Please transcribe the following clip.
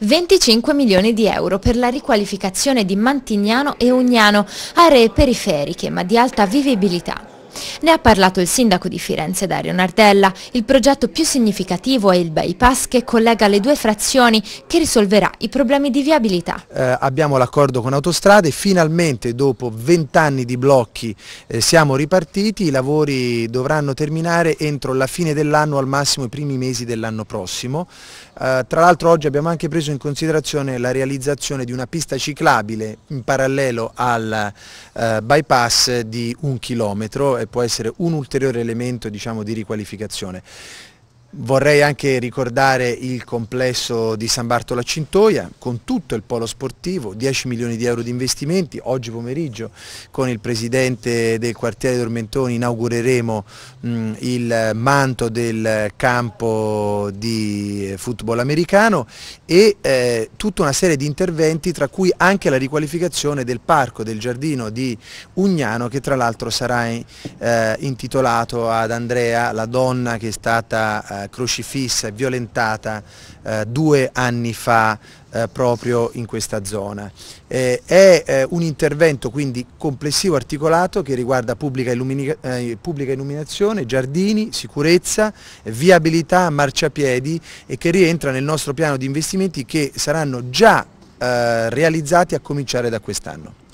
25 milioni di euro per la riqualificazione di Mantignano e Ugnano, aree periferiche ma di alta vivibilità. Ne ha parlato il sindaco di Firenze Dario Nardella. Il progetto più significativo è il bypass che collega le due frazioni che risolverà i problemi di viabilità. Eh, abbiamo l'accordo con Autostrade, finalmente dopo 20 anni di blocchi eh, siamo ripartiti, i lavori dovranno terminare entro la fine dell'anno al massimo i primi mesi dell'anno prossimo. Eh, tra l'altro oggi abbiamo anche preso in considerazione la realizzazione di una pista ciclabile in parallelo al eh, bypass di un chilometro e può essere un ulteriore elemento diciamo, di riqualificazione. Vorrei anche ricordare il complesso di San Bartolo a Cintoia con tutto il polo sportivo, 10 milioni di euro di investimenti. Oggi pomeriggio con il presidente del quartiere Dormentoni inaugureremo mh, mm, il manto del campo di football americano e eh, tutta una serie di interventi tra cui anche la riqualificazione del parco, del giardino di Ugnano che tra l'altro sarà eh, intitolato ad Andrea, la donna che è stata eh, crocifissa e violentata eh, due anni fa eh, proprio in questa zona. Eh, è eh, un intervento quindi complessivo articolato che riguarda pubblica, eh, pubblica illuminazione, giardini, sicurezza, viabilità, marciapiedi e che rientra nel nostro piano di investimenti che saranno già realizzati a cominciare da quest'anno.